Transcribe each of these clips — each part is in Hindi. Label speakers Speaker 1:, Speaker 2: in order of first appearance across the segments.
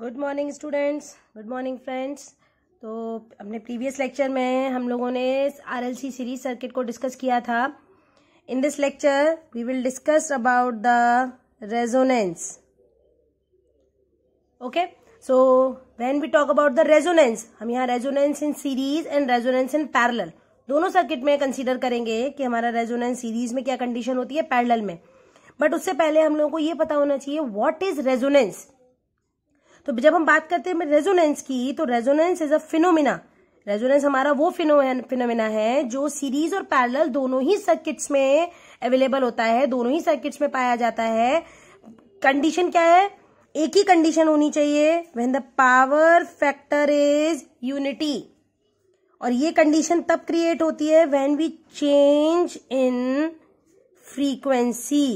Speaker 1: Good morning students good morning friends तो अपने प्रीवियस लेक्चर में हम लोगों ने आरएलसी सीरीज सर्किट को डिस्कस किया था in this lecture we will discuss about the resonance okay so when we talk about the resonance हम यहाँ resonance in series and resonance in parallel दोनों सर्किट में कंसिडर करेंगे कि हमारा रेजोनेंस सीरीज में क्या कंडीशन होती है पैरल में बट उससे पहले हम लोगों को ये पता होना चाहिए व्हाट इज रेजोनेंस तो जब हम बात करते हैं रेजोनेंस की तो resonance is a phenomena resonance हमारा वो फिनोमिना है जो सीरीज और पैरेलल दोनों ही सर्किट्स में अवेलेबल होता है दोनों ही सर्किट्स में पाया जाता है कंडीशन क्या है एक ही कंडीशन होनी चाहिए when the power factor is unity और ये कंडीशन तब क्रिएट होती है when we change in frequency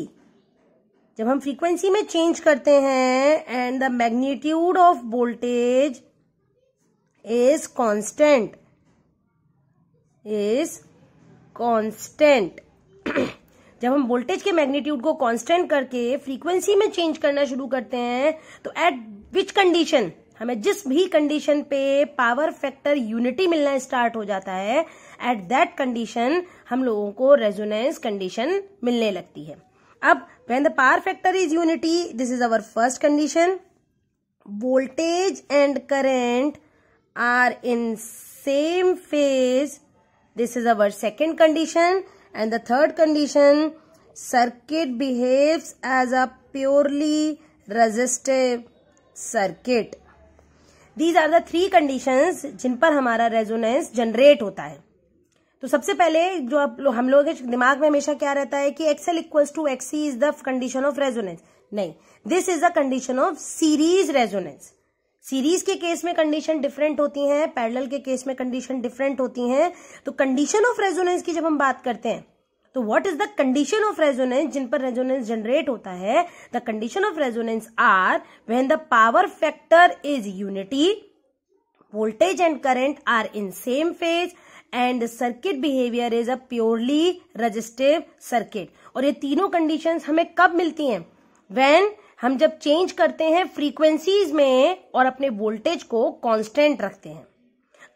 Speaker 1: जब हम फ्रीक्वेंसी में चेंज करते हैं and the magnitude of voltage is constant is constant जब हम वोल्टेज के मैग्नीट्यूड को कांस्टेंट करके फ्रीक्वेंसी में चेंज करना शुरू करते हैं तो एट विच कंडीशन हमें जिस भी कंडीशन पे पावर फैक्टर यूनिटी मिलना स्टार्ट हो जाता है एट दैट कंडीशन हम लोगों को रेजोनेंस कंडीशन मिलने लगती है अब when the power factor is unity this is our first condition voltage and current are in same phase this is our second condition and the third condition circuit behaves as a purely resistive circuit these are the three conditions जिन पर हमारा resonance generate होता है तो सबसे पहले जो आप लो, हम लोगों के दिमाग में हमेशा क्या रहता है कि XL equals to X is the condition of resonance नहीं this is the condition of series resonance series के केस में कंडीशन डिफरेंट होती हैं पैरेलल के केस में कंडीशन डिफरेंट होती हैं तो कंडीशन ऑफ रेजोनेंस की जब हम बात करते हैं तो what is the condition of resonance जिन पर रेजोनेंस जनरेट होता है the condition of resonance are when the power factor is unity voltage and current are in same phase and circuit behaviour is a purely resistive circuit और ये तीनों कंडीशन हमें कब मिलती हैं वेन हम जब चेंज करते हैं फ्रीक्वेंसीज में और अपने वोल्टेज को कांस्टेंट रखते हैं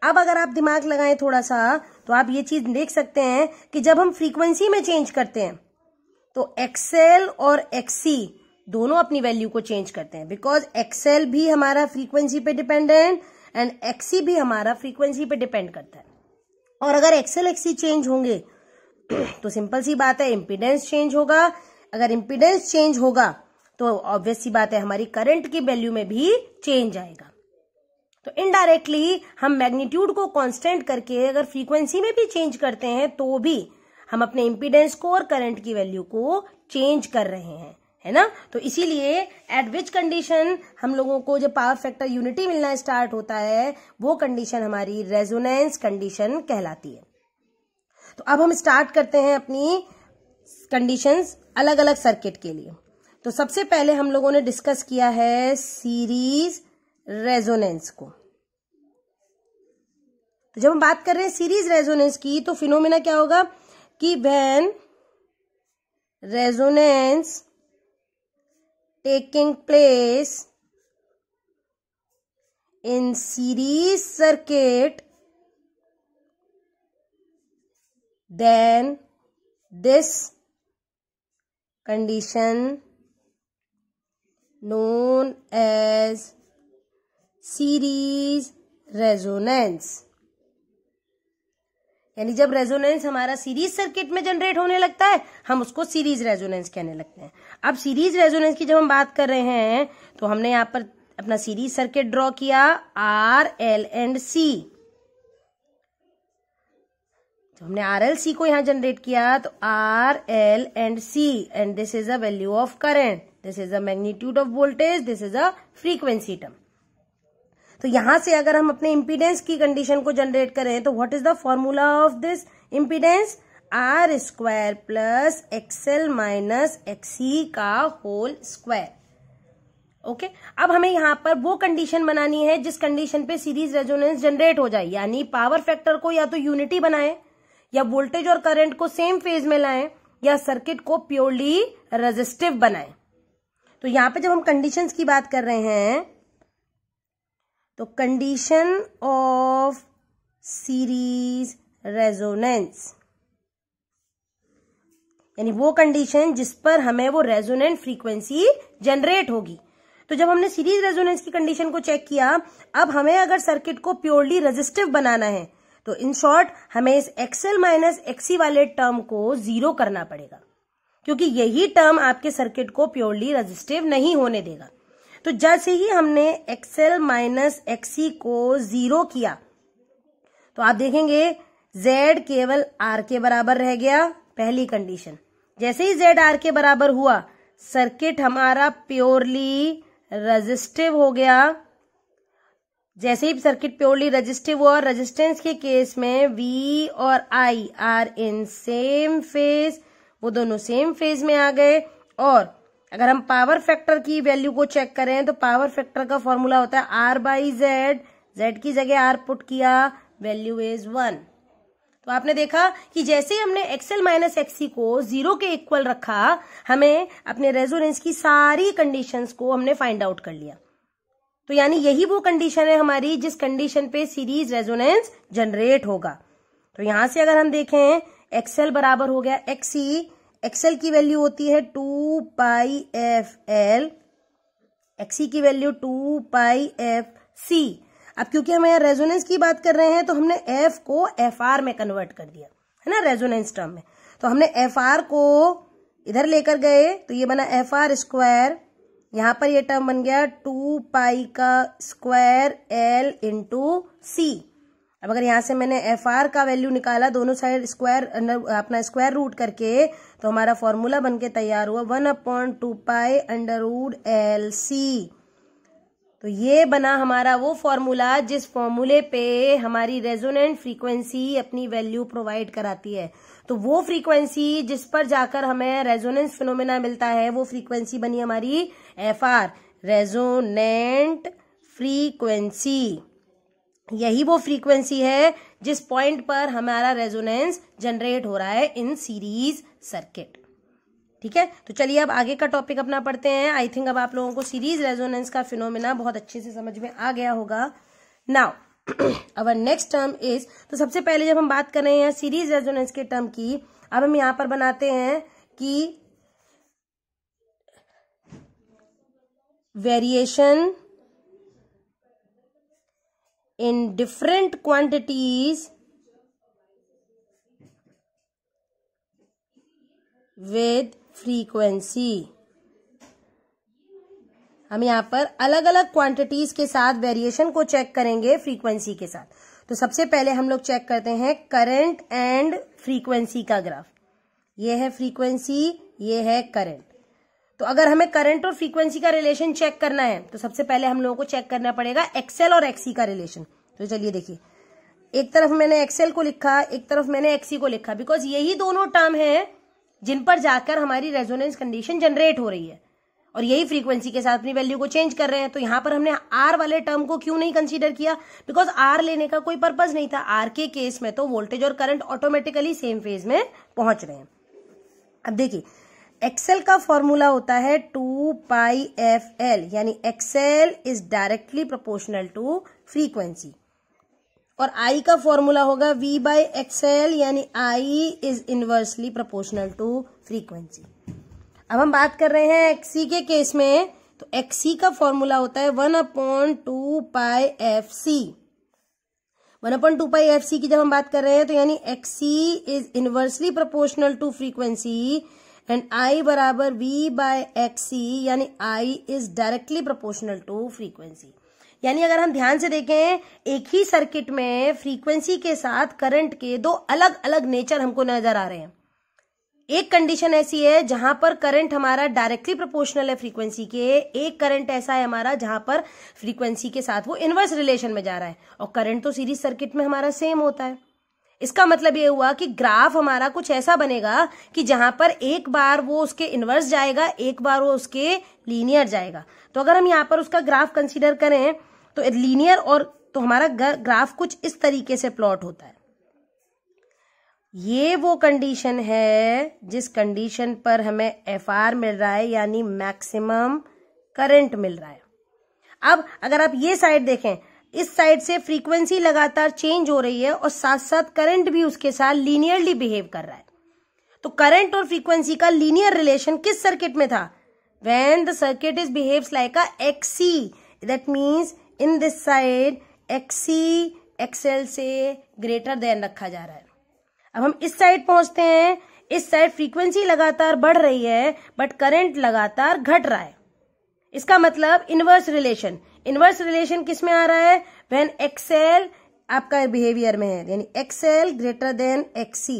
Speaker 1: अब अगर आप दिमाग लगाएं थोड़ा सा तो आप ये चीज देख सकते हैं कि जब हम फ्रीक्वेंसी में चेंज करते हैं तो एक्सेल और एक्सी दोनों अपनी वैल्यू को चेंज करते हैं बिकॉज एक्सेल भी हमारा फ्रीक्वेंसी पे डिपेंडेंट एंड एक्सी भी हमारा फ्रीक्वेंसी पे डिपेंड करता है और अगर एक्सएल एक्सी चेंज होंगे तो सिंपल सी बात है इम्पिडेंस चेंज होगा अगर इम्पिडेंस चेंज होगा तो ऑब्वियस सी बात है हमारी करंट की वैल्यू में भी चेंज आएगा तो इनडायरेक्टली हम मैग्नीट्यूड को कांस्टेंट करके अगर फ्रीक्वेंसी में भी चेंज करते हैं तो भी हम अपने इम्पिडेंस को और करंट की वैल्यू को चेंज कर रहे हैं है ना तो इसीलिए एट विच कंडीशन हम लोगों को जो पावर फैक्टर यूनिटी मिलना स्टार्ट होता है वो कंडीशन हमारी रेजोनेंस कंडीशन कहलाती है तो अब हम स्टार्ट करते हैं अपनी कंडीशंस अलग अलग सर्किट के लिए तो सबसे पहले हम लोगों ने डिस्कस किया है सीरीज रेजोनेंस को तो जब हम बात कर रहे हैं सीरीज रेजोनेंस की तो फिनोमिना क्या होगा कि when resonance taking place in series circuit then this condition known as series resonance यानी जब रेजोनेंस हमारा सीरीज सर्किट में जनरेट होने लगता है हम उसको सीरीज रेजोनेंस कहने लगते हैं अब सीरीज रेजोनेंस की जब हम बात कर रहे हैं तो हमने यहाँ पर अपना सीरीज सर्किट ड्रॉ किया आर एल एंड सी तो हमने आर एल सी को यहां जनरेट किया तो R L and C and this is a value of current this is a magnitude of voltage this is a frequency term तो यहां से अगर हम अपने इम्पीडेंस की कंडीशन को जनरेट करें तो what is the formula of this impedance R square plus XL minus XC का होल स्क्वायर ओके अब हमें यहां पर वो कंडीशन बनानी है जिस कंडीशन पे सीरीज रेजोनेंस जनरेट हो जाए यानी पावर फैक्टर को या तो यूनिटी बनाए या वोल्टेज और करंट को सेम फेज में लाएं या सर्किट को प्योरली रेजिस्टिव बनाएं तो यहां पे जब हम कंडीशंस की बात कर रहे हैं तो कंडीशन ऑफ सीरीज रेजोनेंस यानी वो कंडीशन जिस पर हमें वो रेजोनेंट फ्रीक्वेंसी जनरेट होगी तो जब हमने सीरीज रेजोनेंस की कंडीशन को चेक किया अब हमें अगर सर्किट को प्योरली रेजिस्टिव बनाना है तो इन शॉर्ट हमें इस एक्सएल माइनस एक्सी वाले टर्म को जीरो करना पड़ेगा क्योंकि यही टर्म आपके सर्किट को प्योरली रेजिस्टिव नहीं होने देगा तो जैसे ही हमने एक्सएल माइनस एक्सी को जीरो किया तो आप देखेंगे जेड केवल आर के बराबर रह गया पहली कंडीशन जैसे ही जेड आर के बराबर हुआ सर्किट हमारा प्योरली रजिस्टिव हो गया जैसे ही सर्किट प्योरली रजिस्टिव हुआ रजिस्टेंस के केस में वी और I are in same phase वो दोनों सेम फेज में आ गए और अगर हम पावर फैक्टर की वैल्यू को चेक करें तो पावर फैक्टर का फॉर्मूला होता है आर बाई जेड जेड की जगह आर पुट किया वैल्यू इज वन तो आपने देखा कि जैसे हमने एक्सएल माइनस एक्सी को जीरो के इक्वल रखा हमें अपने रेजोनेंस की सारी कंडीशंस को हमने फाइंड आउट कर लिया तो यानी यही वो कंडीशन है हमारी जिस कंडीशन पे सीरीज रेजोनेंस जनरेट होगा तो यहां से अगर हम देखें एक्सएल बराबर हो गया एक्सी एक्सएल की वैल्यू होती है two pi f L XC e की value two pi f C अब क्योंकि हम यहाँ रेजोनेंस की बात कर रहे हैं तो हमने एफ को एफ आर में कन्वर्ट कर दिया है ना रेजोनेंस टर्म में तो हमने एफ आर को इधर लेकर गए तो ये बना एफ आर स्क्वायर यहां पर ये टर्म बन गया टू पाई का स्क्वायर एल इंटू सी अब अगर यहाँ से मैंने एफ आर का वैल्यू निकाला दोनों साइड स्क्वायर अपना स्क्वायर रूट करके तो हमारा फॉर्मूला बन के तैयार हुआ one upon two pi under root L C तो ये बना हमारा वो फॉर्मूला जिस फॉर्मूले पे हमारी रेजोनेंट फ्रीक्वेंसी अपनी वैल्यू प्रोवाइड कराती है तो वो फ्रीक्वेंसी जिस पर जाकर हमें रेजोनेंस फिनोमेना मिलता है वो फ्रीक्वेंसी बनी हमारी एफ आर रेजोनेंट फ्रीक्वेंसी यही वो फ्रीक्वेंसी है जिस पॉइंट पर हमारा रेजोनेंस जनरेट हो रहा है इन सीरीज सर्किट ठीक है तो चलिए अब आगे का टॉपिक अपना पढ़ते हैं आई थिंक अब आप लोगों को सीरीज रेजोनेंस का फिनोमिना बहुत अच्छे से समझ में आ गया होगा now our next term is तो सबसे पहले जब हम बात कर रहे हैं सीरीज रेजोनेंस के टर्म की अब हम यहां पर बनाते हैं कि variation in different quantities with frequency हम यहाँ पर अलग अलग क्वांटिटीज के साथ वेरिएशन को चेक करेंगे फ्रीक्वेंसी के साथ तो सबसे पहले हम लोग चेक करते हैं करंट एंड फ्रीक्वेंसी का ग्राफ ये है फ्रीक्वेंसी ये है करंट तो अगर हमें करंट और फ्रीक्वेंसी का रिलेशन चेक करना है तो सबसे पहले हम लोगों को चेक करना पड़ेगा एक्सेल और एक्सी e का रिलेशन तो चलिए देखिए एक तरफ मैंने एक्सेल को लिखा एक तरफ मैंने एक्सी e को लिखा बिकॉज यही दोनों टर्म है जिन पर जाकर हमारी रेजोनेंस कंडीशन जनरेट हो रही है और यही फ्रीक्वेंसी के साथ अपनी वैल्यू को चेंज कर रहे हैं तो यहां पर हमने आर वाले टर्म को क्यों नहीं कंसीडर किया बिकॉज आर लेने का कोई पर्पज नहीं था आर के केस में तो वोल्टेज और करंट ऑटोमेटिकली सेम फेज में पहुंच रहे हैं अब देखिए एक्सेल का फॉर्मूला होता है टू पाई एफ एल यानी XL is directly proportional to frequency और आई का फॉर्मूला होगा वी बाई एक्सेल यानी I is inversely proportional to frequency अब हम बात कर रहे हैं एक्सी के केस में तो एक्सी का फॉर्मूला होता है one upon two pi f C one upon two pi f C की जब हम बात कर रहे हैं तो यानी XC is inversely proportional to frequency and I बराबर वी बाय एक्स सी यानी I is directly proportional to frequency यानी अगर हम ध्यान से देखें एक ही सर्किट में फ्रीक्वेंसी के साथ करंट के दो अलग अलग नेचर हमको नजर आ रहे हैं एक कंडीशन ऐसी है जहां पर करंट हमारा डायरेक्टली प्रोपोर्शनल है फ्रीक्वेंसी के एक करंट ऐसा है हमारा जहां पर फ्रीक्वेंसी के साथ वो इनवर्स रिलेशन में जा रहा है और करंट तो सीरीज सर्किट में हमारा सेम होता है इसका मतलब ये हुआ कि ग्राफ हमारा कुछ ऐसा बनेगा कि जहां पर एक बार वो उसके इनवर्स जाएगा एक बार वो उसके लीनियर जाएगा तो अगर हम यहाँ पर उसका ग्राफ कंसिडर करें तो लीनियर और तो हमारा ग्राफ कुछ इस तरीके से प्लॉट होता है ये वो कंडीशन है जिस कंडीशन पर हमें एफ आर मिल रहा है यानी मैक्सिमम करंट मिल रहा है अब अगर आप ये साइड देखें इस साइड से फ्रीक्वेंसी लगातार चेंज हो रही है और साथ साथ करंट भी उसके साथ लीनियरली बिहेव कर रहा है तो करंट और फ्रीक्वेंसी का लीनियर रिलेशन किस सर्किट में था when the circuit is behave like a XC that means in this side XC XL से ग्रेटर देन रखा जा रहा है अब हम इस साइड पहुंचते हैं इस साइड फ्रीक्वेंसी लगातार बढ़ रही है बट करंट लगातार घट रहा है इसका मतलब इनवर्स रिलेशन इनवर्स रिलेशन किस में आ रहा है वेन एक्सेल आपका बिहेवियर में है यानी एक्सेल ग्रेटर देन एक्सी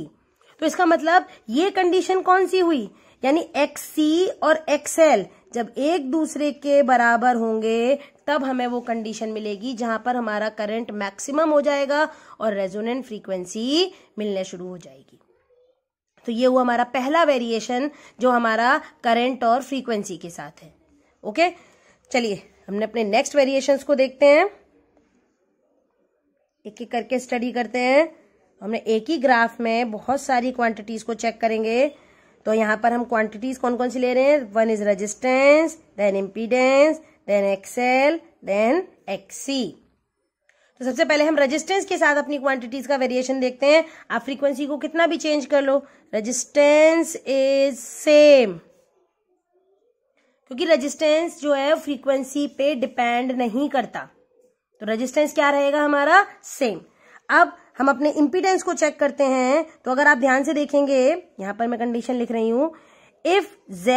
Speaker 1: तो इसका मतलब ये कंडीशन कौन सी हुई यानी एक्सी और एक्सेल जब एक दूसरे के बराबर होंगे तब हमें वो कंडीशन मिलेगी जहां पर हमारा करंट मैक्सिमम हो जाएगा और रेजोनेंट फ्रीक्वेंसी मिलने शुरू हो जाएगी तो ये हुआ हमारा पहला वेरिएशन जो हमारा करंट और फ्रीक्वेंसी के साथ है ओके चलिए हमने अपने नेक्स्ट वेरिएशंस को देखते हैं एक एक करके स्टडी करते हैं हमने एक ही ग्राफ में बहुत सारी क्वांटिटीज को चेक करेंगे तो यहां पर हम क्वांटिटीज कौन कौन सी ले रहे हैं one is resistance then impedance then XL then XC तो सबसे पहले हम रेजिस्टेंस के साथ अपनी क्वांटिटीज का वेरिएशन देखते हैं आप फ्रीक्वेंसी को कितना भी चेंज कर लो रेजिस्टेंस इज सेम क्योंकि रेजिस्टेंस जो है फ्रीक्वेंसी पे डिपेंड नहीं करता तो रेजिस्टेंस क्या रहेगा हमारा सेम अब हम अपने इम्पीडेंस को चेक करते हैं तो अगर आप ध्यान से देखेंगे यहां पर मैं कंडीशन लिख रही हूं इफ z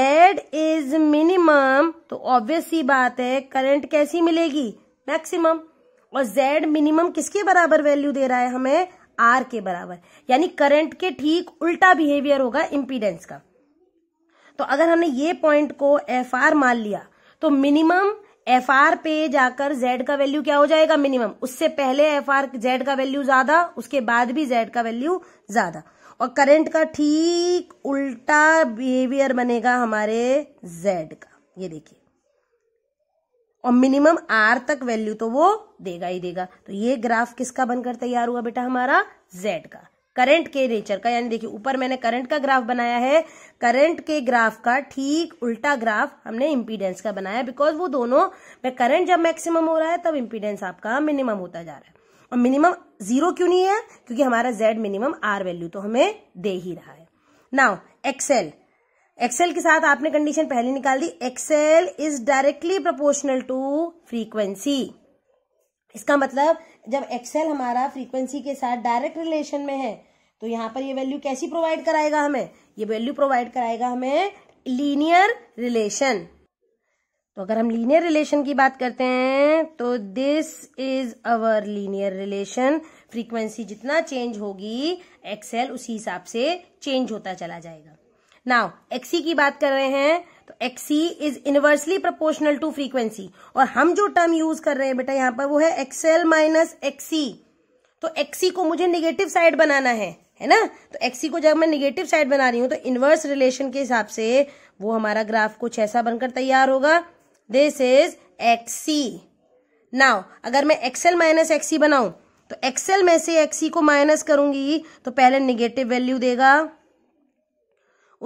Speaker 1: इज मिनिमम तो ऑब्वियस सी बात है करंट कैसी मिलेगी मैक्सिमम और z मिनिमम किसके बराबर वैल्यू दे रहा है हमें r के बराबर यानी करंट के ठीक उल्टा बिहेवियर होगा इम्पीडेंस का तो अगर हमने ये पॉइंट को एफ आर मान लिया तो मिनिमम एफ आर पे जाकर जेड का वैल्यू क्या हो जाएगा मिनिमम उससे पहले एफ आर जेड का वैल्यू ज्यादा उसके बाद भी जेड का वैल्यू ज्यादा और करंट का ठीक उल्टा बिहेवियर बनेगा हमारे जेड का ये देखिए और मिनिमम आर तक वैल्यू तो वो देगा ही देगा तो ये ग्राफ किसका बनकर तैयार हुआ बेटा हमारा जेड का करंट के नेचर का यानी देखिए ऊपर मैंने करंट का ग्राफ बनाया है करंट के ग्राफ का ठीक उल्टा ग्राफ हमने इम्पीडेंस का बनाया बिकॉज वो दोनों में करंट जब मैक्सिमम हो रहा है तब इम्पीडेंस आपका मिनिमम होता जा रहा है और मिनिमम जीरो क्यों नहीं है क्योंकि हमारा जेड मिनिमम आर वैल्यू तो हमें दे ही रहा है नाउ एक्सेल एक्सेल के साथ आपने कंडीशन पहले निकाल दी XL is directly proportional to frequency इसका मतलब जब एक्सेल हमारा फ्रीक्वेंसी के साथ डायरेक्ट रिलेशन में है तो यहाँ पर ये वैल्यू कैसी प्रोवाइड कराएगा हमें ये वैल्यू प्रोवाइड कराएगा हमें लीनियर रिलेशन तो अगर हम लीनियर रिलेशन की बात करते हैं तो this is our linear relation frequency जितना चेंज होगी एक्सएल उसी हिसाब से चेंज होता चला जाएगा नाउ एक्सी e की बात कर रहे हैं तो XC is inversely proportional to frequency और हम जो टर्म यूज कर रहे हैं बेटा यहां पर वो है एक्सएल माइनस एक्सी तो एक्सी e को मुझे निगेटिव साइड बनाना है है ना तो एक्सी को जब मैं निगेटिव साइड बना रही हूँ तो इनवर्स रिलेशन के हिसाब से वो हमारा ग्राफ कुछ ऐसा बनकर तैयार होगा दिस इज एक्सी नाउ अगर मैं एक्सएल माइनस एक्सी बनाऊं तो एक्सएल में से एक्सी को माइनस करूंगी तो पहले निगेटिव वैल्यू देगा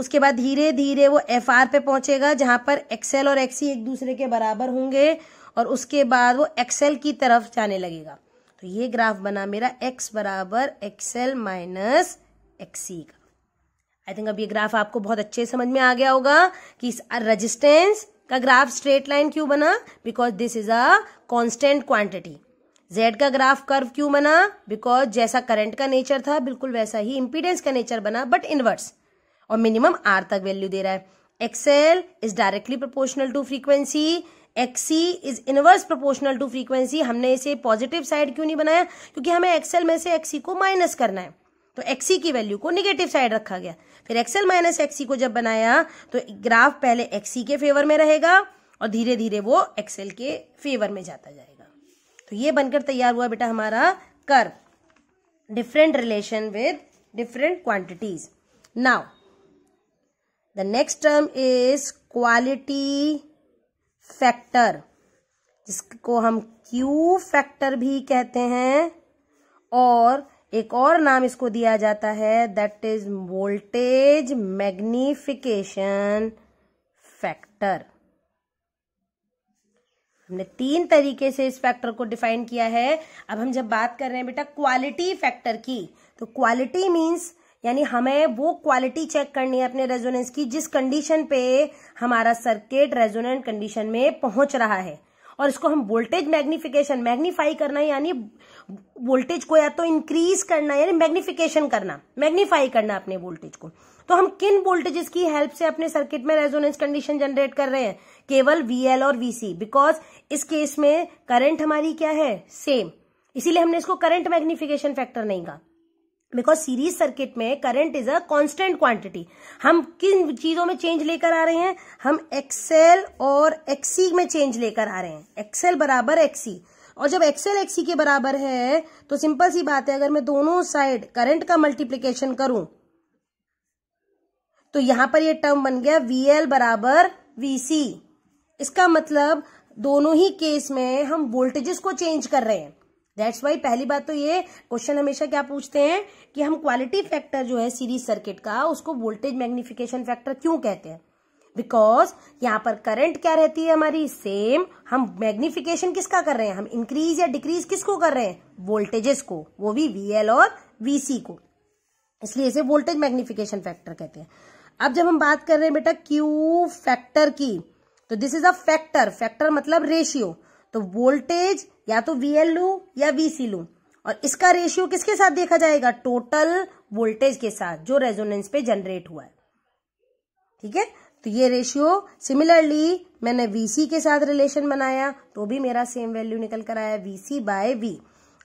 Speaker 1: उसके बाद धीरे धीरे वो एफ आर पे पहुंचेगा जहां पर एक्सएल और एक्सी एक दूसरे के बराबर होंगे और उसके बाद वो एक्सएल की तरफ जाने लगेगा तो ये ग्राफ बना मेरा x बराबर एक्सएल माइनस एक्सी का आई थिंक अब ये ग्राफ आपको बहुत अच्छे समझ में आ गया होगा कि इस रजिस्टेंस का ग्राफ स्ट्रेट लाइन क्यों बना because this is a constant quantity Z का ग्राफ कर्व क्यों बना बिकॉज जैसा करंट का नेचर था बिल्कुल वैसा ही इंपीडेंस का नेचर बना बट इनवर्स और मिनिमम आर तक वैल्यू दे रहा है XL is directly proportional to frequency XC is inverse proportional to frequency हमने इसे पॉजिटिव साइड क्यों नहीं बनाया क्योंकि हमें एक्सएल में से एक्सी को माइनस करना है तो एक्सी की वैल्यू को निगेटिव साइड रखा गया फिर एक्सएल माइनस एक्सी को जब बनाया तो ग्राफ पहले एक्सी के फेवर में रहेगा और धीरे धीरे वो एक्सएल के फेवर में जाता जाएगा तो ये बनकर तैयार हुआ बेटा हमारा कर different relation with different quantities now the next term is quality factor जिसको हम क्यू फैक्टर भी कहते हैं और एक और नाम इसको दिया जाता है that is voltage magnification factor हमने तीन तरीके से इस फैक्टर को डिफाइन किया है अब हम जब बात कर रहे हैं बेटा क्वालिटी फैक्टर की तो क्वालिटी मीन्स यानी हमें वो क्वालिटी चेक करनी है अपने रेजोनेंस की जिस कंडीशन पे हमारा सर्किट रेजोनेंट कंडीशन में पहुंच रहा है और इसको हम वोल्टेज मैग्निफिकेशन मैग्निफाई करना यानी वोल्टेज को या तो इंक्रीज करना यानी मैग्निफिकेशन करना मैग्निफाई करना अपने वोल्टेज को तो हम किन वोल्टेजेस की हेल्प से अपने सर्किट में रेजोनेंस कंडीशन जनरेट कर रहे हैं केवल वीएल और वीसी बिकॉज इस केस में करंट हमारी क्या है सेम इसीलिए हमने इसको करंट मैग्निफिकेशन फैक्टर नहीं कहा बिकॉज सीरीज सर्किट में current is a constant quantity हम किन चीजों में चेंज लेकर आ रहे हैं हम एक्सएल और एक्सी e में चेंज लेकर आ रहे हैं एक्सएल बराबर एक्सी e. और जब एक्सएल एक्सी e के बराबर है तो सिंपल सी बात है अगर मैं दोनों साइड करंट का मल्टीप्लीकेशन करूं तो यहां पर यह टर्म बन गया एल बराबर वीसी इसका मतलब दोनों ही केस में हम वोल्टेजेस को चेंज कर रहे हैं दैट्स वाई पहली बात तो ये क्वेश्चन हमेशा क्या पूछते हैं कि हम क्वालिटी फैक्टर जो है सीरीज सर्किट का उसको वोल्टेज मैग्निफिकेशन फैक्टर क्यों कहते हैं बिकॉज यहाँ पर करंट क्या रहती है हमारी सेम हम मैग्निफिकेशन किसका कर रहे हैं हम इंक्रीज या डिक्रीज किसको कर रहे हैं वोल्टेजेस को वो भी वीएल और वीसी को इसलिए इसे वोल्टेज मैग्निफिकेशन फैक्टर कहते हैं अब जब हम बात कर रहे हैं बेटा क्यू फैक्टर की तो this is a factor factor मतलब रेशियो तो वोल्टेज या तो वी एल लू या वी सी लू और इसका रेशियो किसके साथ देखा जाएगा टोटल वोल्टेज के साथ जो रेजोनेंस पे जनरेट हुआ है ठीक है तो ये रेशियो सिमिलरली मैंने वीसी के साथ रिलेशन बनाया तो भी मेरा सेम वैल्यू निकल कर आया वीसी बाय वी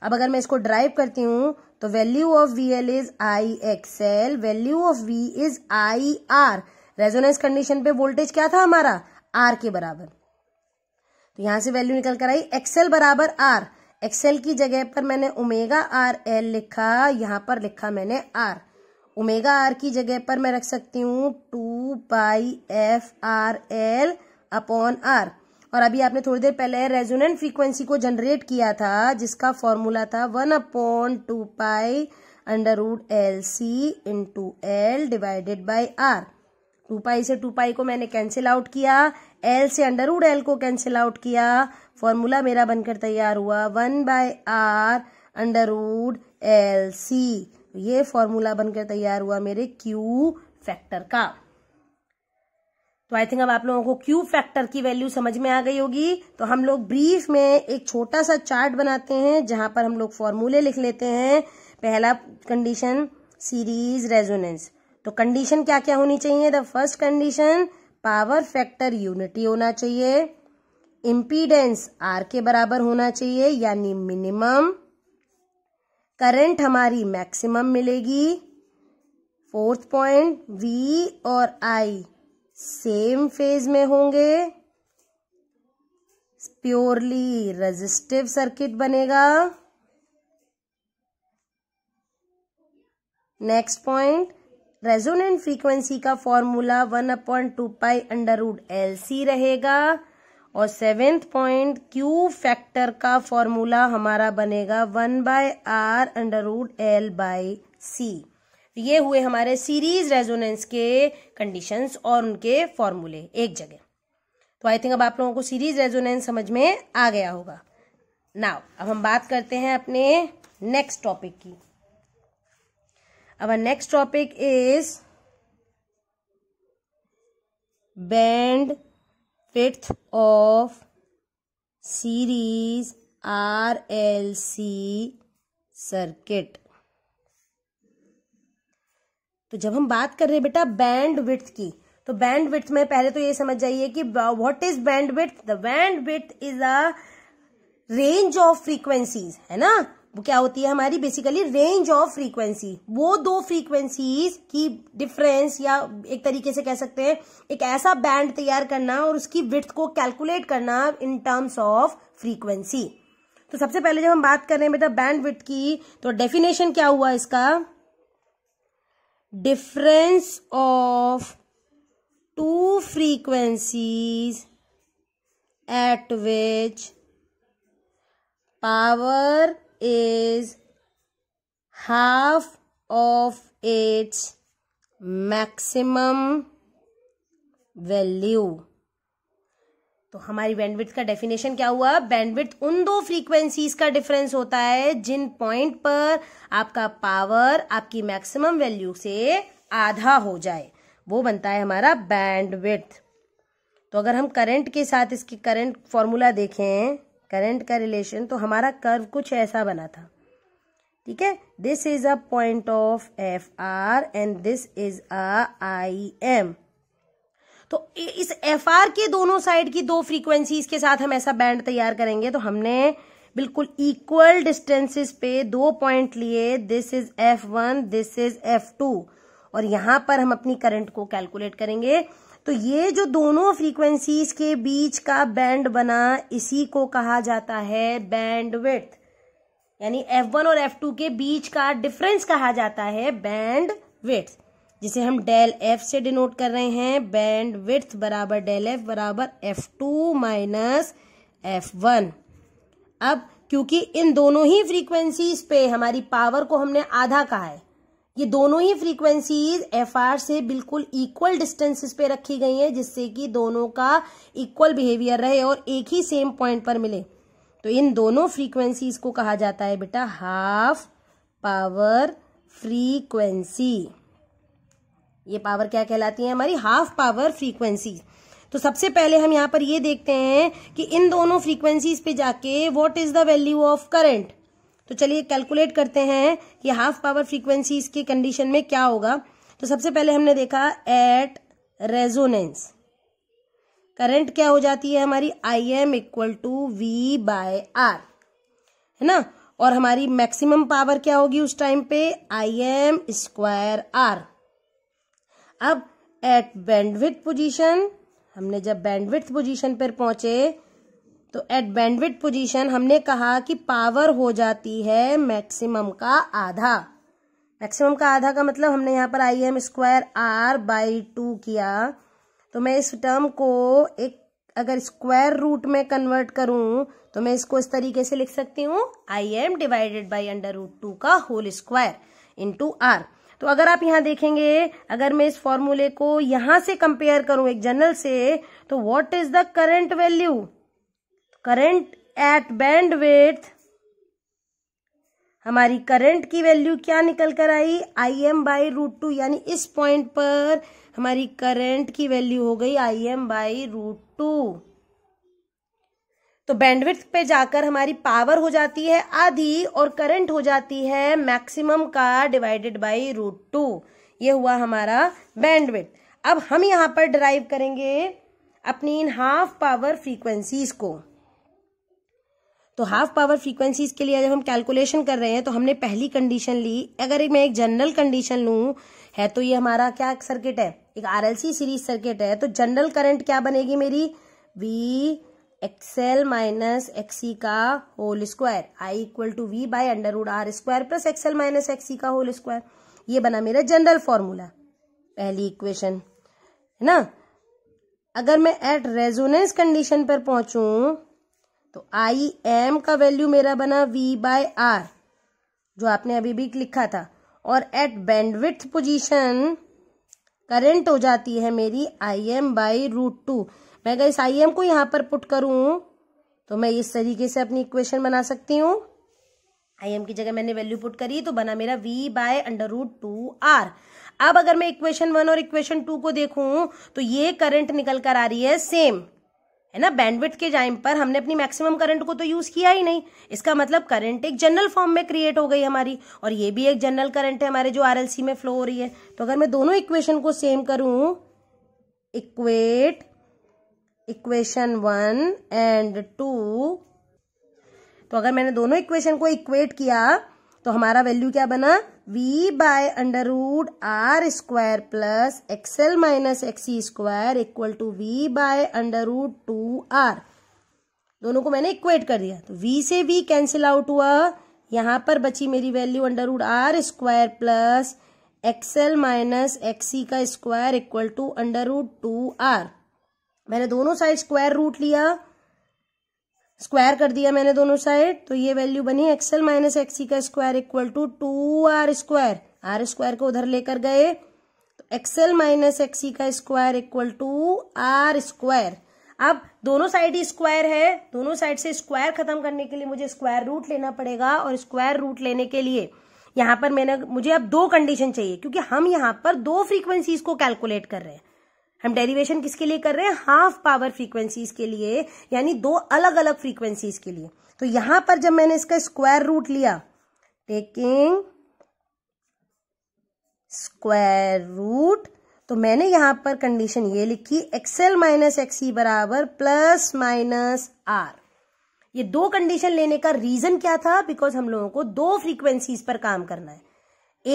Speaker 1: अब अगर मैं इसको ड्राइव करती हूं तो value of V L is I X L value of V is I R resonance condition पे वोल्टेज क्या था हमारा आर के बराबर तो यहां से वैल्यू निकल कर आई एक्सएल बराबर आर एक्सएल की जगह पर मैंने ओमेगा आर एल लिखा यहां पर लिखा मैंने आर ओमेगा आर की जगह पर मैं रख सकती हूँ two pi F R L upon R और अभी आपने थोड़ी देर पहले रेजोनेंट फ्रीक्वेंसी को जनरेट किया था जिसका फॉर्मूला था one upon two pi under root L C into L divided by R two pi से टू पाई को मैंने कैंसिल आउट किया एल से अंडर उड एल को कैंसिल आउट किया फॉर्मूला मेरा बनकर तैयार हुआ one by R under root L C ये फॉर्मूला बनकर तैयार हुआ मेरे क्यू फैक्टर का तो आई थिंक अब आप लोगों को क्यू फैक्टर की वैल्यू समझ में आ गई होगी तो हम लोग ब्रीफ में एक छोटा सा चार्ट बनाते हैं जहां पर हम लोग फॉर्मूले लिख लेते हैं पहला कंडीशन सीरीज रेजोनेंस तो कंडीशन क्या क्या होनी चाहिए the first condition power factor unity होना चाहिए इम्पीडेंस आर के बराबर होना चाहिए यानी मिनिमम करंट हमारी मैक्सिमम मिलेगी फोर्थ पॉइंट वी और आई सेम फेज में होंगे प्योरली रेजिस्टिव सर्किट बनेगा नेक्स्ट पॉइंट रेजोनेंट फ्रीक्वेंसी का formula one upon two pi under root L C रहेगा और सेवेंथ पॉइंट क्यू फैक्टर का फॉर्मूला हमारा बनेगा one by R under root L by C ये हुए हमारे सीरीज रेजोनेंस के कंडीशंस और उनके फॉर्मूले एक जगह तो आई थिंक अब आप लोगों को सीरीज रेजोनेंस समझ में आ गया होगा नाउ अब हम बात करते हैं अपने नेक्स्ट टॉपिक की our next topic is band series of series RLC circuit तो जब हम बात कर रहे हैं बेटा बैंड विथ की तो बैंड विथ में पहले तो ये समझ जाइए कि what is bandwidth the bandwidth is a range of frequencies है ना वो क्या होती है हमारी बेसिकली रेंज ऑफ फ्रीक्वेंसी वो दो फ्रीक्वेंसीज की डिफरेंस या एक तरीके से कह सकते हैं एक ऐसा बैंड तैयार करना और उसकी विथ को कैलकुलेट करना इन टर्म्स ऑफ फ्रीक्वेंसी तो सबसे पहले जब हम बात कर रहे हैं बेटा बैंड विथ की तो डेफिनेशन क्या हुआ इसका difference of two frequencies at which power is half of its maximum value तो हमारी बैंडविथ का डेफिनेशन क्या हुआ बैंडविथ उन दो फ्रीक्वेंसीज का डिफरेंस होता है जिन पॉइंट पर आपका पावर आपकी मैक्सिमम वैल्यू से आधा हो जाए वो बनता है हमारा बैंडविथ तो अगर हम करंट के साथ इसकी करंट फॉर्मूला देखें करंट का रिलेशन तो हमारा कर्व कुछ ऐसा बना था ठीक है this is a point of F R and this is a I M तो इस एफ आर के दोनों साइड की दो फ्रीक्वेंसीज के साथ हम ऐसा बैंड तैयार करेंगे तो हमने बिल्कुल इक्वल डिस्टेंसेस पे दो पॉइंट लिए this is F one this is F two और यहां पर हम अपनी करंट को कैलकुलेट करेंगे तो ये जो दोनों फ्रीक्वेंसीज के बीच का बैंड बना इसी को कहा जाता है बैंड विथ यानी F1 और F2 के बीच का डिफरेंस कहा जाता है बैंड विथ जिसे हम डेल एफ से डिनोट कर रहे हैं बैंड विथ बराबर डेल एफ बराबर F two minus F one अब क्योंकि इन दोनों ही फ्रीक्वेंसीज पे हमारी पावर को हमने आधा कहा है ये दोनों ही फ्रीक्वेंसीज एफ आर से बिल्कुल इक्वल डिस्टेंसेस पे रखी गई हैं जिससे कि दोनों का इक्वल बिहेवियर रहे और एक ही सेम पॉइंट पर मिले तो इन दोनों फ्रीक्वेंसीज को कहा जाता है बेटा हाफ पावर फ्रीक्वेंसी ये पावर क्या कहलाती है हमारी हाफ पावर फ्रीक्वेंसी तो सबसे पहले हम यहां पर ये देखते हैं कि इन दोनों फ्रीक्वेंसीज पे जाके what is the value of current तो चलिए कैलकुलेट करते हैं कि हाफ पावर फ्रीक्वेंसी इसके कंडीशन में क्या होगा तो सबसे पहले हमने देखा एट रेजोनेंस करंट क्या हो जाती है हमारी I M equal to V by R है ना और हमारी मैक्सिमम पावर क्या होगी उस टाइम पे आई एम स्क्वायर आर अब एट बैंडविथ पोजीशन हमने जब बैंडविथ पोजीशन पर पहुंचे तो एट बैंडविड पोजीशन हमने कहा कि पावर हो जाती है मैक्सिमम का आधा मैक्सिमम का आधा का मतलब हमने यहाँ पर I M square R by two किया तो मैं इस टर्म को एक अगर स्क्वायर रूट में कन्वर्ट करूं तो मैं इसको इस तरीके से लिख सकती हूँ I M divided by under root two का होल स्क्वायर टू आर तो अगर आप यहाँ देखेंगे अगर मैं इस फॉर्मूले को यहां से कंपेयर करूं एक जनरल से तो what is the current value current at bandwidth हमारी करंट की वैल्यू क्या निकल कर आई I M by root two यानी इस पॉइंट पर हमारी करंट की वैल्यू हो गई I M by root two तो बैंडविड्थ पे जाकर हमारी पावर हो जाती है आधी और करंट हो जाती है मैक्सिमम का डिवाइडेड बाई रूट टू ये हुआ हमारा बैंडविड्थ अब हम यहाँ पर ड्राइव करेंगे अपनी इन हाफ पावर फ्रीक्वेंसीज को तो हाफ पावर फ्रीक्वेंसीज के लिए जब हम कैलकुलेशन कर रहे हैं तो हमने पहली कंडीशन ली अगर मैं एक जनरल कंडीशन लू है तो ये हमारा क्या सर्किट है एक आरएलसी सीरीज सर्किट है तो जनरल करंट क्या बनेगी मेरी वी एक्सएल माइनस एक्सी का whole square I equal to V by under root R square plus XL minus XC का होल स्क्वायर ये बना मेरा जनरल फॉर्मूला पहली इक्वेशन है ना अगर मैं एट रेजोनेंस कंडीशन पर पहुंचू तो आई एम का वैल्यू मेरा बना वी बाय आर जो आपने अभी भी लिखा था और एट बैंडविथ पोजीशन करंट हो जाती है मेरी I M by root two मैं इस आई एम को यहां पर पुट करूं तो मैं इस तरीके से अपनी इक्वेशन बना सकती हूँ आई एम की जगह मैंने वैल्यू पुट करी तो बना मेरा V by under root two R अब अगर मैं इक्वेशन वन और इक्वेशन टू को देखूं तो ये करंट निकल कर आ रही है सेम है ना बैंडविड्थ के टाइम पर हमने अपनी मैक्सिमम करंट को तो यूज किया ही नहीं इसका मतलब करंट एक जनरल फॉर्म में क्रिएट हो गई हमारी और ये भी एक जनरल करंट है हमारे जो आरएलसी में फ्लो हो रही है तो अगर मैं दोनों इक्वेशन को सेम करूं equate equation one and two तो अगर मैंने दोनों इक्वेशन को इक्वेट किया तो हमारा वैल्यू क्या बना V by under root R square plus XL minus X square equal to V by under root two R दोनों को मैंने इक्वेट कर दिया तो वी से वी कैंसिल आउट हुआ यहाँ पर बची मेरी value under root R square plus XL minus XC का square equal to under root two R मैंने दोनों साइड स्क्वायर रूट लिया स्क्वायर कर दिया मैंने दोनों साइड तो ये वैल्यू बनी एक्सएल माइनस एक्सी का square equal to two R square R square को उधर लेकर गए तो एक्सएल माइनस एक्सी का square equal to R square अब दोनों साइड ही स्क्वायर है दोनों साइड से स्क्वायर खत्म करने के लिए मुझे स्क्वायर रूट लेना पड़ेगा और स्क्वायर रूट लेने के लिए यहां पर मैंने मुझे अब दो कंडीशन चाहिए क्योंकि हम यहां पर दो फ्रीक्वेंसीज को कैलकुलेट कर रहे हैं हम डेरिवेशन किसके लिए कर रहे हैं हाफ पावर फ्रीक्वेंसीज के लिए यानी दो अलग अलग फ्रीक्वेंसीज के लिए तो यहां पर जब मैंने इसका स्क्वायर रूट लिया टेकिंग स्क्वायर रूट तो मैंने यहां पर कंडीशन ये लिखी एक्सएल माइनस एक्सी बराबर प्लस माइनस आर ये दो कंडीशन लेने का रीजन क्या था बिकॉज हम लोगों को दो फ्रीक्वेंसीज पर काम करना है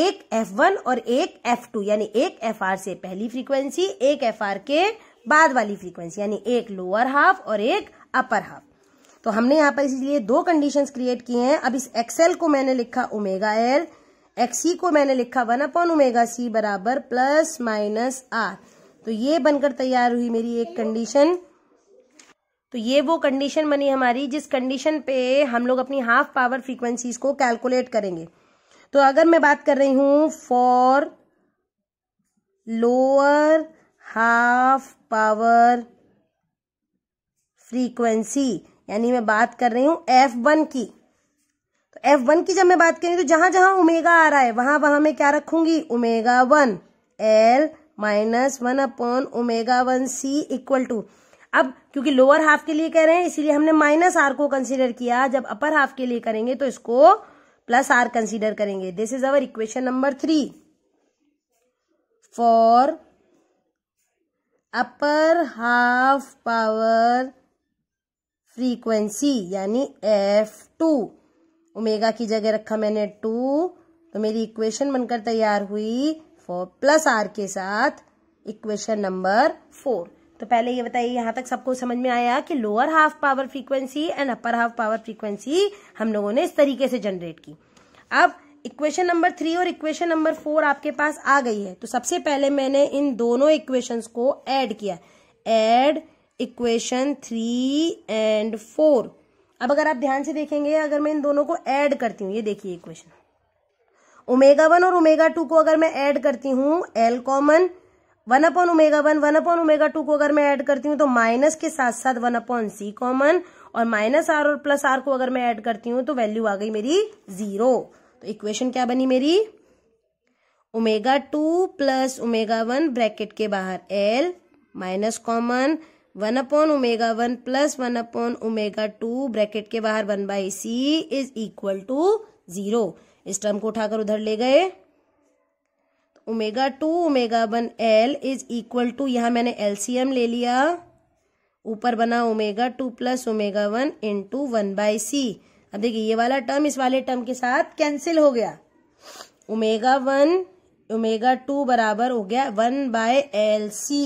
Speaker 1: एक F1 और एक F2 यानी एक FR से पहली फ्रीक्वेंसी एक FR के बाद वाली फ्रीक्वेंसी यानी एक लोअर हाफ और एक अपर हाफ तो हमने यहां पर इसलिए दो कंडीशंस क्रिएट किए हैं अब इस एक्सएल को मैंने लिखा ओमेगा एल एक्सी को मैंने लिखा वन अपॉन ओमेगा सी बराबर प्लस माइनस आर तो ये बनकर तैयार हुई मेरी एक कंडीशन तो ये वो कंडीशन बनी हमारी जिस कंडीशन पे हम लोग अपनी हाफ पावर फ्रीक्वेंसीज को कैलकुलेट करेंगे तो अगर मैं बात कर रही हूं for lower half power frequency यानी मैं बात कर रही हूं एफ वन की तो एफ वन की जब मैं बात करें तो जहां जहां ओमेगा आ रहा है वहां वहां मैं क्या रखूंगी omega one L minus one upon omega one C equal to अब क्योंकि लोअर हाफ के लिए कह रहे हैं इसीलिए हमने माइनस आर को कंसिडर किया जब अपर हाफ के लिए करेंगे तो इसको प्लस आर कंसीडर करेंगे this is our equation number three for upper half power frequency यानी एफ टू ओमेगा की जगह रखा मैंने टू तो मेरी इक्वेशन बनकर तैयार हुई फॉर प्लस आर के साथ इक्वेशन नंबर फोर तो पहले ये बताइए यहां तक सबको समझ में आया कि lower half power frequency and upper half power frequency हम लोगों ने इस तरीके से जनरेट की अब इक्वेशन नंबर थ्री और इक्वेशन नंबर फोर आपके पास आ गई है तो सबसे पहले मैंने इन दोनों इक्वेशन को एड किया add equation three and four अब अगर आप ध्यान से देखेंगे अगर मैं इन दोनों को ऐड करती हूँ ये देखिए इक्वेशन ओमेगा वन और ओमेगा टू को अगर मैं ऐड करती हूँ L common one upon omega one one upon omega two को अगर मैं ऐड करती हूँ तो माइनस के साथ साथ वन अपॉन सी कॉमन और माइनस आर और प्लस आर को अगर मैं ऐड करती हूँ तो वैल्यू आ गई मेरी जीरो तो इक्वेशन क्या बनी मेरी omega two plus omega one bracket के बाहर L minus common one upon omega one plus one upon omega two bracket के बाहर one by C is equal to zero इस टर्म को उठाकर उधर ले गए omega two omega one L is equal to यहाँ मैंने एलसीएम ले लिया ऊपर बना omega two plus omega one into one by C अब देखिए ये वाला टर्म इस वाले टर्म के साथ कैंसिल हो गया ओमेगा वन ओमेगा टू बराबर हो गया वन बाय एल सी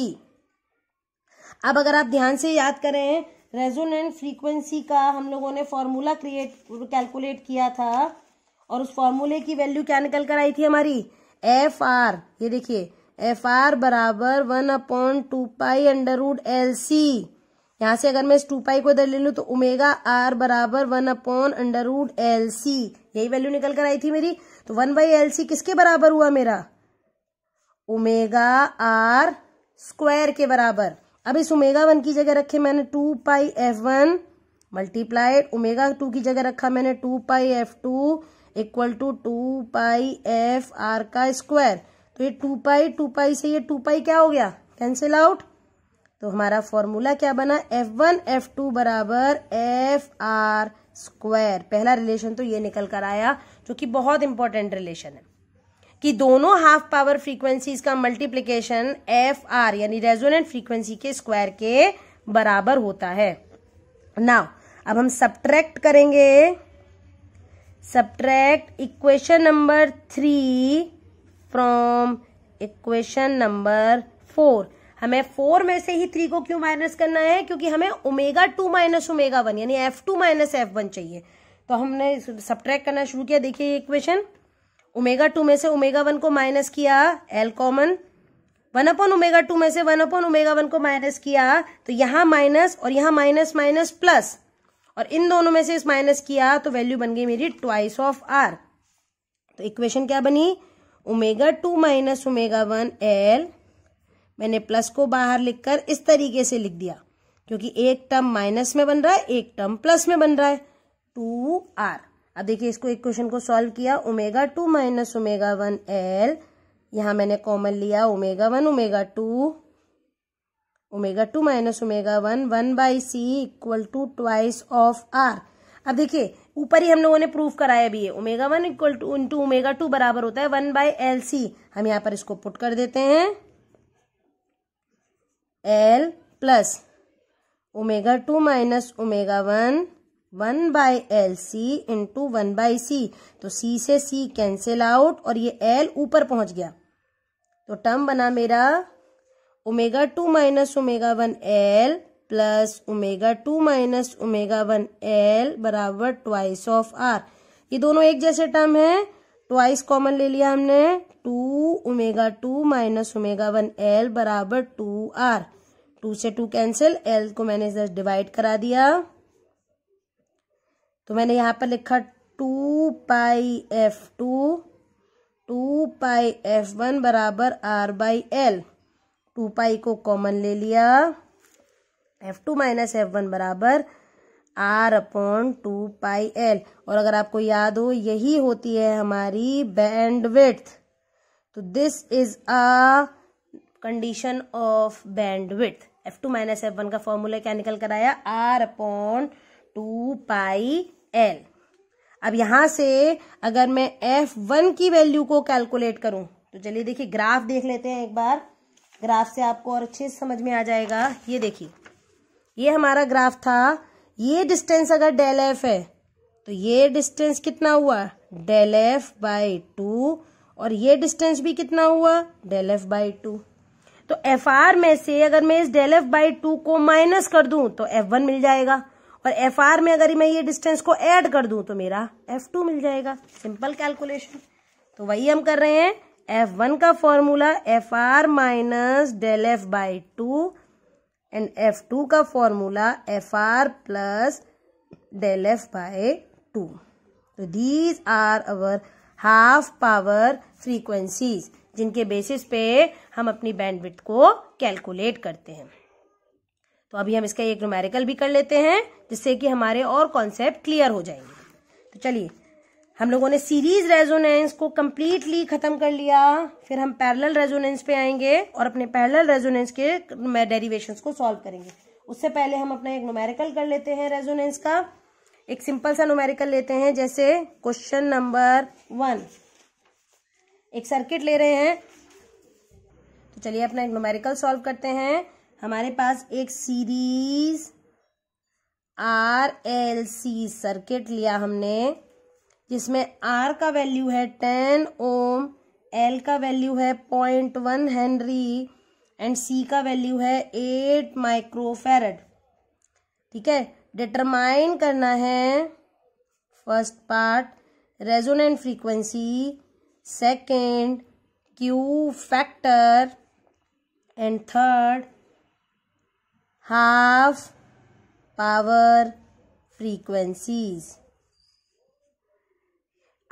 Speaker 1: अब अगर आप ध्यान से याद करें रेजोनेंट फ्रीक्वेंसी का हम लोगों ने फॉर्मूला क्रिएट कैलकुलेट किया था और उस फॉर्मूले की वैल्यू क्या निकल कर आई थी हमारी एफ आर ये देखिए एफ आर बराबर one upon two pi under root L C यहां से अगर मैं इस टू पाई को इधर ले लू तो ओमेगा आर बराबर one upon under root L C यही वैल्यू निकल कर आई थी मेरी तो वन बाई एल सी किसके बराबर हुआ मेरा ओमेगा आर स्क्वायर के बराबर अब इस ओमेगा वन की जगह रखे मैंने two pi F one multiplied omega two की जगह रखा मैंने two pi F two equal to two pi F R का स्क्वायर तो ये टू पाई टू पाई से ये टू पाई क्या हो गया कैंसिल आउट तो हमारा फॉर्मूला क्या बना एफ वन एफ टू बराबर एफ आर स्क्वायर पहला रिलेशन तो ये निकल कर आया जो कि बहुत इंपॉर्टेंट रिलेशन है कि दोनों हाफ पावर फ्रीक्वेंसीज का मल्टीप्लीकेशन एफ आर यानी रेजोनेंट फ्रीक्वेंसी के स्क्वायर के बराबर होता है नाउ अब हम सब्ट्रैक्ट करेंगे subtract equation number 3 from equation number 4 हमें फोर में से ही थ्री को क्यों माइनस करना है क्योंकि हमें omega two minus omega one यानी F two minus F one चाहिए तो हमने सब्ट्रैक्ट करना शुरू किया देखिए इक्वेशन ओमेगा टू में से ओमेगा वन को माइनस किया L common one upon omega two में से वन अपॉन ओमेगा वन को माइनस किया तो यहां माइनस और यहां माइनस माइनस प्लस और इन दोनों में से इस माइनस किया तो वैल्यू बन गई मेरी ट्वाइस ऑफ आर तो इक्वेशन क्या बनी omega two minus omega one L मैंने प्लस को बाहर लिखकर इस तरीके से लिख दिया क्योंकि एक टर्म माइनस में बन रहा है एक टर्म प्लस में बन रहा है टू आर अब देखिए इसको इक्वेशन को सॉल्व किया omega two minus omega one L यहां मैंने कॉमन लिया omega one omega two omega two minus omega one one by C equal to twice of R अब देखिए ऊपर ही हम लोगों ने प्रूफ कराया भी है omega one equal to into omega two बराबर होता है वन बाय एल सी हम यहां पर इसको पुट कर देते हैं L plus omega two minus omega one one by L C into one by C तो सी से सी कैंसिल आउट और ये एल ऊपर पहुंच गया तो टर्म बना मेरा omega two minus omega one L plus omega two minus omega one L बराबर ट्वाइस ऑफ आर ये दोनों एक जैसे टर्म है ट्वाइस कॉमन ले लिया हमने two omega two minus omega one L बराबर टू आर टू से टू कैंसिल एल को मैंने इधर डिवाइड करा दिया तो मैंने यहां पर लिखा two pi F two two pi F one बराबर R by L two pi को कॉमन ले लिया F two minus F one बराबर R upon two pi L और अगर आपको याद हो यही होती है हमारी बैंड विथ तो this is a condition of bandwidth F two minus F one का फॉर्मूला क्या निकल कर आया R upon two pi L अब यहां से अगर मैं एफ वन की वैल्यू को कैलकुलेट करूं तो चलिए देखिए ग्राफ देख लेते हैं एक बार ग्राफ से आपको और अच्छे से समझ में आ जाएगा ये देखिए ये हमारा ग्राफ था ये डिस्टेंस अगर डेल एफ है तो ये डिस्टेंस कितना हुआ डेल एफ बाई टू और ये डिस्टेंस भी कितना हुआ डेल एफ बाई टू तो एफ आर में से अगर मैं इस डेल एफ बाई टू को माइनस कर दूं तो एफ वन मिल जाएगा और एफ आर में अगर मैं ये डिस्टेंस को एड कर दूं तो मेरा एफ टू मिल जाएगा सिंपल कैलकुलेशन तो वही हम कर रहे हैं एफ वन का formula F R minus del F by two and F two का formula F R plus del F by two तो these are our half power frequencies जिनके बेसिस पे हम अपनी बैंडविड्थ को कैलकुलेट करते हैं तो अभी हम इसका एक न्यूमेरिकल भी कर लेते हैं जिससे कि हमारे और कॉन्सेप्ट क्लियर हो जाएंगे तो चलिए हम लोगों ने सीरीज रेजोनेंस को कम्प्लीटली खत्म कर लिया फिर हम पैरेलल रेजोनेंस पे आएंगे और अपने पैरेलल रेजोनेंस के डेरिवेशन को सॉल्व करेंगे उससे पहले हम अपना एक नोमेरिकल कर लेते हैं रेजोनेंस का एक सिंपल सा नोमेरिकल लेते हैं जैसे क्वेश्चन नंबर वन एक सर्किट ले रहे हैं तो चलिए अपना एक नोमेरिकल सॉल्व करते हैं हमारे पास एक series R L C circuit लिया हमने जिसमें आर का वैल्यू है टेन ओम एल का वैल्यू है point one henry and C का वैल्यू है एट माइक्रोफेरड ठीक है डिटरमाइन करना है first part resonant frequency second Q factor and third half power frequencies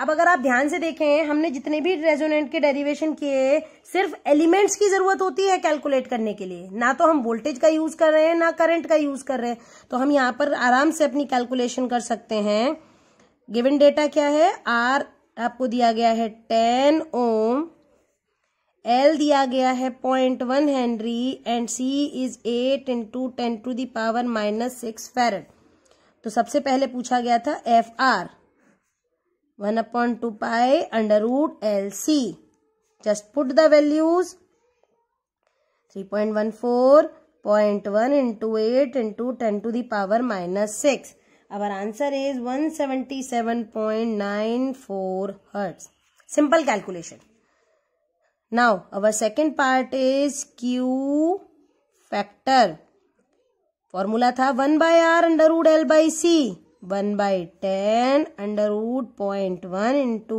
Speaker 1: अब अगर आप ध्यान से देखें हमने जितने भी रेजोनेंट के डेरिवेशन किए सिर्फ एलिमेंट्स की जरूरत होती है कैलकुलेट करने के लिए ना तो हम वोल्टेज का यूज कर रहे हैं ना करंट का यूज कर रहे हैं तो हम यहाँ पर आराम से अपनी कैलकुलेशन कर सकते हैं गिवन डेटा क्या है आर आपको दिया गया है टेन ओम एल दिया गया है point one henry and C is eight into ten to the power minus six farad तो सबसे पहले पूछा गया था F R 1 upon 2 pi under root LC. Just put the values 3.14, 0.1 into 8 into 10 to the power minus 6. Our answer is 177.94 hertz. Simple calculation. Now, our second part is Q factor. Formula tha 1 by R under root L by C. One by ten under root point one into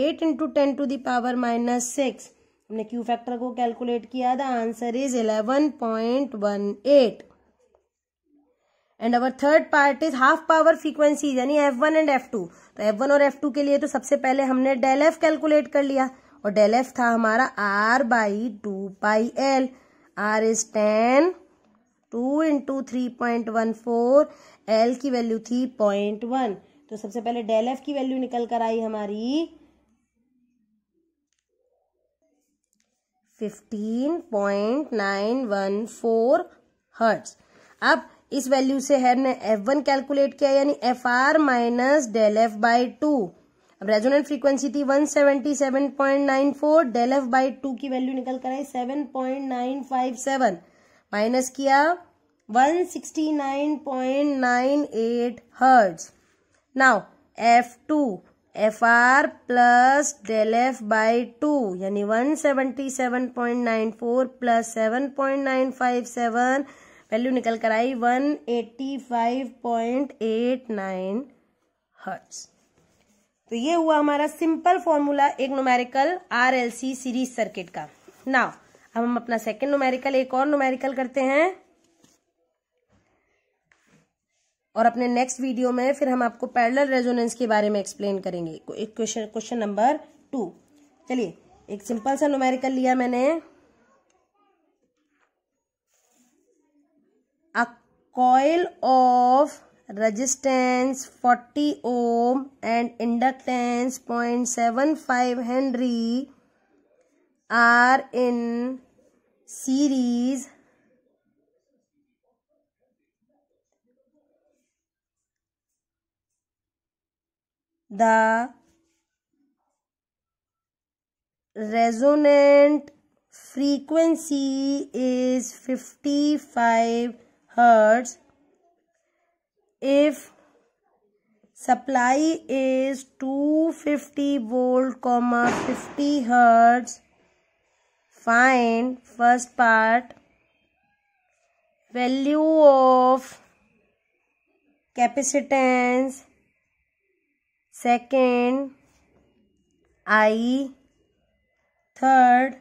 Speaker 1: eight into ten to the power minus six हमने क्यू फैक्टर को कैलकुलेट किया था answer is eleven point one eight and our third part is half power frequency यानी F one and F two तो एफ वन और एफ टू के लिए तो सबसे पहले हमने डेल एफ कैलकुलेट कर लिया और डेल एफ था हमारा R by two pi L R is ten two into three point one four L की वैल्यू थी पॉइंट वन तो सबसे पहले डेल एफ की वैल्यू निकल कर आई हमारी fifteen point nine one four hertz अब इस वैल्यू से हमने एफ वन कैलकुलेट किया यानी F R minus del F by two अब रेजोनेंट फ्रीक्वेंसी थी one seventy seven point nine four del F by two की वैल्यू निकल कर आई seven point nine five seven minus किया 169.98 F two F R plus del F by two यानी 177.94 प्लस 7.957 वैल्यू निकल कर आई 185.89 हर्ट्स तो ये हुआ हमारा सिंपल फॉर्मूला एक numerical R L C series circuit का नाउ अब हम अपना सेकेंड नोमेरिकल एक और नोमेरिकल करते हैं और अपने नेक्स्ट वीडियो में फिर हम आपको पैरेलल रेजोनेंस के बारे में एक्सप्लेन करेंगे क्वेश्चन क्वेश्चन नंबर टू चलिए एक सिंपल सा नोमेरिकल लिया मैंने of coil forty ohm 40 inductance point seven 0.75 henry are in series the resonant frequency is 55 hertz if supply is 250 volt comma 50 hertz find first part value of capacitance second I third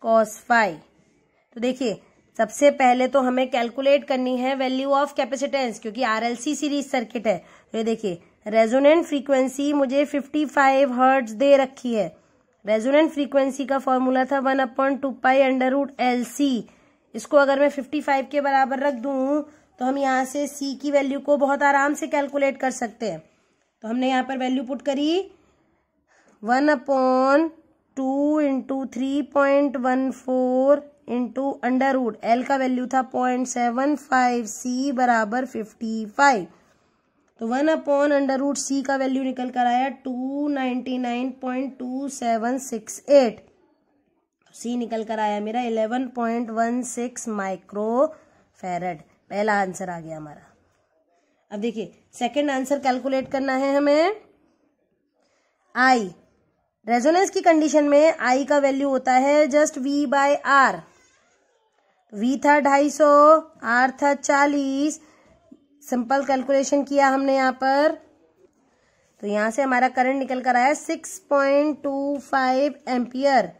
Speaker 1: cos phi तो देखिए सबसे पहले तो हमें कैलकुलेट करनी है वैल्यू ऑफ कैपेसिटेंस क्योंकि आरएलसी सीरीज सर्किट है तो ये देखिए रेजोनेंट फ्रीक्वेंसी मुझे 55 फाइव हर्ट्स दे रखी है रेजोनेंट फ्रीक्वेंसी का फॉर्मूला था one upon two pi under root L इसको अगर मैं 55 के बराबर रख दूं तो हम यहाँ से सी की वैल्यू को बहुत आराम से कैलकुलेट कर सकते हैं तो हमने यहाँ पर वैल्यू पुट करी one upon two into three point one four into under root L का वैल्यू था पॉइंट सेवन फाइव सी बराबर फिफ्टी फाइव तो one upon under root C का वैल्यू निकल कर आया two ninety nine point two seven six eight C निकल कर आया मेरा eleven point one six micro farad पहला आंसर आ गया हमारा अब देखिए सेकंड आंसर कैलकुलेट करना है हमें आई रेजोनेंस की कंडीशन में आई का वैल्यू होता है just V by R V था ढाई सौ आर था चालीस सिंपल कैलकुलेशन किया हमने यहाँ पर तो यहां से हमारा करंट निकल कर आया six point two five ampere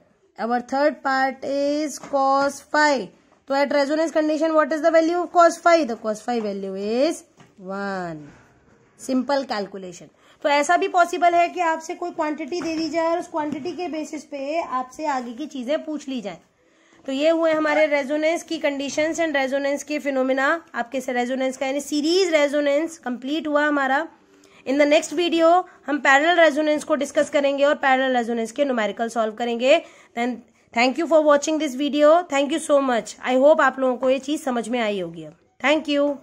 Speaker 1: our third part is cos phi तो at resonance condition what is the value of cos phi the cos phi value is one simple calculation तो ऐसा भी पॉसिबल है कि आपसे कोई क्वांटिटी दे दी जाए और उस क्वांटिटी के बेसिस पे आपसे आगे की चीजें पूछ ली जाए तो ये हुए हमारे रेजोनेंस की कंडीशंस एंड रेजोनेंस के फिनोमिना आपके से रेजोनेंस का यानी सीरीज रेजोनेंस कंप्लीट हुआ हमारा इन द नेक्स्ट वीडियो हम पैरल रेजोनेंस को डिस्कस करेंगे और पैरल रेजोनेंस के न्यूमेरिकल सॉल्व करेंगे then thank you for watching this video thank you so much I hope आप लोगों को ये चीज़ समझ में आई होगी अब थैंक यू